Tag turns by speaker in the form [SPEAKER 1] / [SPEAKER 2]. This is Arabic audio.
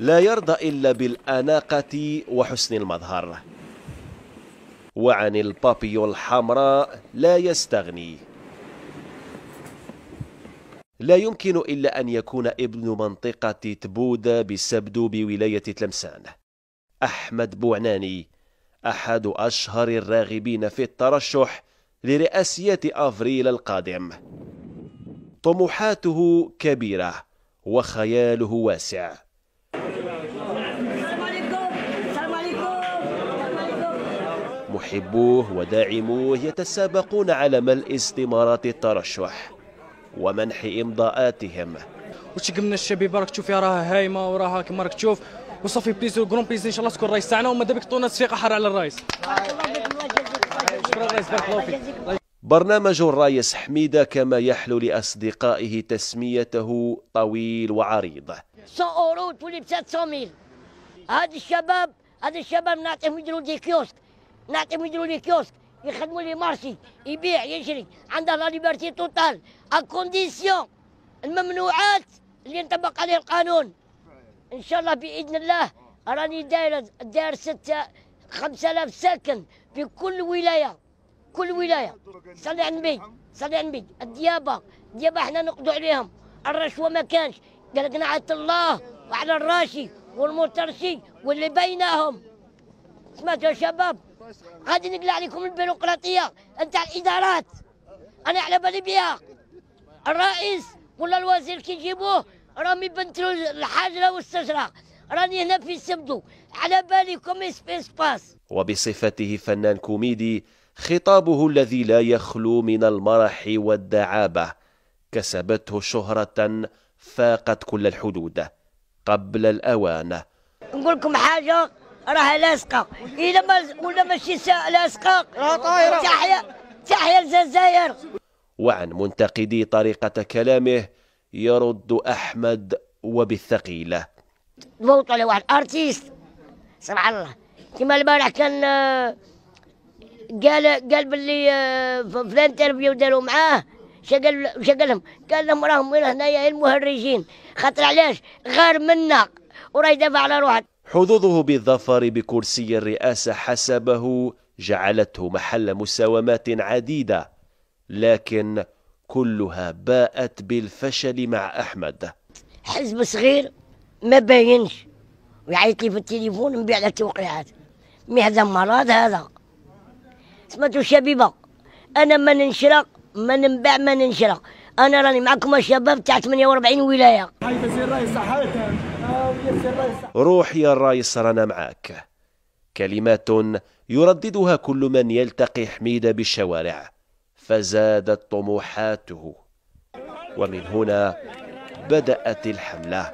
[SPEAKER 1] لا يرضى إلا بالأناقة وحسن المظهر وعن البابيو الحمراء لا يستغني لا يمكن إلا أن يكون ابن منطقة تبودة بسبدو بولاية تلمسان أحمد بوعناني أحد أشهر الراغبين في الترشح لرئاسية أفريل القادم طموحاته كبيرة وخياله واسع محبوه وداعموه يتسابقون على ملء استمارات الترشح ومنح امضاءاتهم
[SPEAKER 2] وتشقمنا الشبيبه راك تشوف فيها راها هايمه وراها كما راك تشوف وصافي بليز كرون بليز ان شاء الله تكون الرئيس تاعنا وما دابك تعطونا تصفيقه حاره على الرئيس شكرا الرئيس بارك الله فيك
[SPEAKER 1] برنامج الرايس حميدة كما يحلو لأصدقائه تسميته طويل وعريض
[SPEAKER 2] 100 أورو تولي ب 700000 هاد الشباب هاد الشباب نعطيهم يديروا دي كيوسك نعطيهم يديروا لي كيوسك يخدموا لي مارشي يبيع يشري عنده لا ليبرتي توتال اكونديسيون الممنوعات اللي ينطبق عليه القانون ان شاء الله باذن الله راني داير داير 6 5000 ساكن في كل ولايه كل ولايه صلي على النبي صلي على النبي الديابه الديابه احنا نقضوا عليهم الرشوه ما كانش قلقنا على الله وعلى الراشي والمترشي واللي بينهم سمعتوا يا شباب غادي نقلع عليكم البيروقراطيه نتاع الادارات انا على بالي بها الرئيس ولا الوزير كي يجيبوه رامي بنت الحجره والشجره راني هنا في سبدو على بالي كوم اسباس
[SPEAKER 1] وبصفته فنان كوميدي خطابه الذي لا يخلو من المرح والدعابة كسبته شهرة فاقت كل الحدود قبل الأوان
[SPEAKER 2] نقول لكم حاجة راها لاصقة إلا ما ولا ماشي لاصقة راه طايرة تحيا تحيا الجزائر
[SPEAKER 1] وعن منتقدي طريقة كلامه يرد أحمد وبالثقيلة
[SPEAKER 2] ضغط على واحد ارتيست سبحان الله كما البارح كان آه، قال قال باللي آه، في الانترفيو داروا معاه شقال شقالهم قال لهم راهم من هنايا إيه المهرجين خاطر علاش غار منا وراه يدافع على روحه
[SPEAKER 1] حظوظه بالظفر بكرسي الرئاسة حسبه جعلته محل مساومات عديدة لكن كلها باءت بالفشل مع أحمد
[SPEAKER 2] حزب صغير ما باينش ويعيط لي في التليفون من على التوقيعات مي هذا مرض هذا سمعتوا شبيبه انا ما ننشرى ما ننباع ما ننشرى انا راني معكم الشباب تاع 48 ولايه
[SPEAKER 1] روح يا الرئيس رانا معاك كلمات يرددها كل من يلتقي حميدة بالشوارع فزادت طموحاته ومن هنا بدأت الحملة